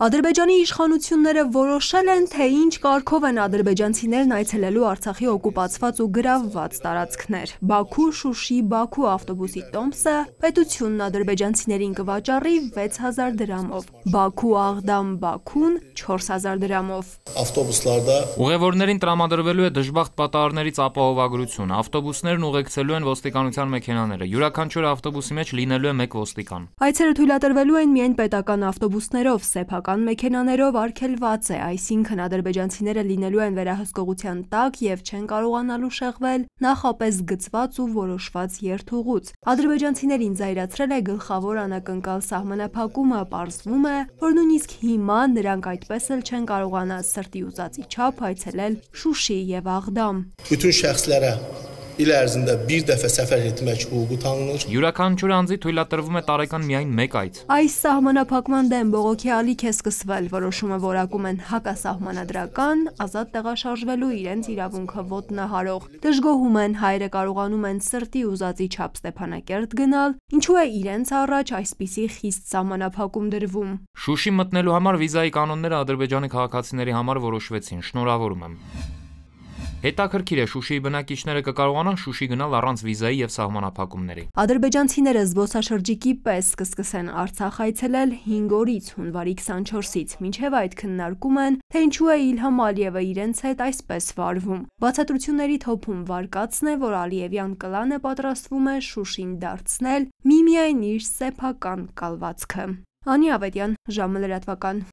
Ադրբեջանի իշխանությունները որոշել են, թե ինչ կարգով են ադրբեջանցիներն այցելելու Արցախի օկուպացված ու գրավված տարածքներ։ Բաքու, Շուշի, Բաքու ավտոբուսի տոմսը պետությունն ադրբեջանցիներին կվաճառի 6000 դրամով։ Բաքու, Աղդամ, Բաքուն 4000 դրամով։ Ավտոբուսlarda ուղևորներին տրամադրվելու է դժբախտ պատահարներից ապահովագրություն։ Ավտոբուսներն ուղեկցելու են ոստիկանության մեքենաները։ Յուրաքանչյուր ավտոբուսի մեջ լինելու է 1 ոստիկան։ Այցերը թույլատրվելու են միայն պետական ավտոբուսներով սեփական սեփական մեքենաներով արգելված է, այսինքն ադրբեջանցիները լինելու են վերահսկողության տակ եւ չեն կարողանալու շեղվել նախապես գծված ու որոշված երթուղուց։ Ադրբեջանցիներին զայրացրել է գլխավոր անակնկալ սահմանափակումը, ողջվում է, որ նույնիսկ հիմա նրանք այդպես էլ չեն կարողանա սրտի ուզածի չափ այցելել Շուշի եւ Աղդամ։ Bütün şəxslərə il ərzində bir dəfə səfər etmək hüququ tanınır. Յուրաքանչյուր անձի թույլատրվում է տարեկան միայն 1 այց։ Այս սահմանափակման դեմ բողոքի ալիք է սկսվել, որոշումը որակում են հակասահմանադրական, ազատ տեղաշարժվելու իրենց իրավունքը ոտնահարող։ Դժգոհում են հայրը կարողանում են սրտի ուզածի չափ Ստեփանակերտ գնալ, ինչու է իրենց առաջ այսպիսի խիստ սահմանափակում դրվում։ Շուշի մտնելու համար վիզայի կանոնները Ադրբեջանի քաղաքացիների համար որոշվեցին։ Շնորհավորում եմ։ Հետաքրքիր է Շուշիի բնակիչները կկարողանան Շուշի գնալ առանց վիզայի եւ սահմանափակումների։ Ադրբեջանցիները զբոսաշրջիկի պես կսկսեն Արցախ այցելել 5 օրից հունվարի 24-ից։ Մինչև այդ քննարկում են, թե ինչու է Իլհամ Ալիևը իրենց հետ այսպես վարվում։ Բացատրությունների թոփում վարկածն է, որ Ալիևյան կլանը պատրաստվում է Շուշին դարձնել միմիայն իր սեփական կալվածքը։ Անի Ավետյան, ժամը լրատվական։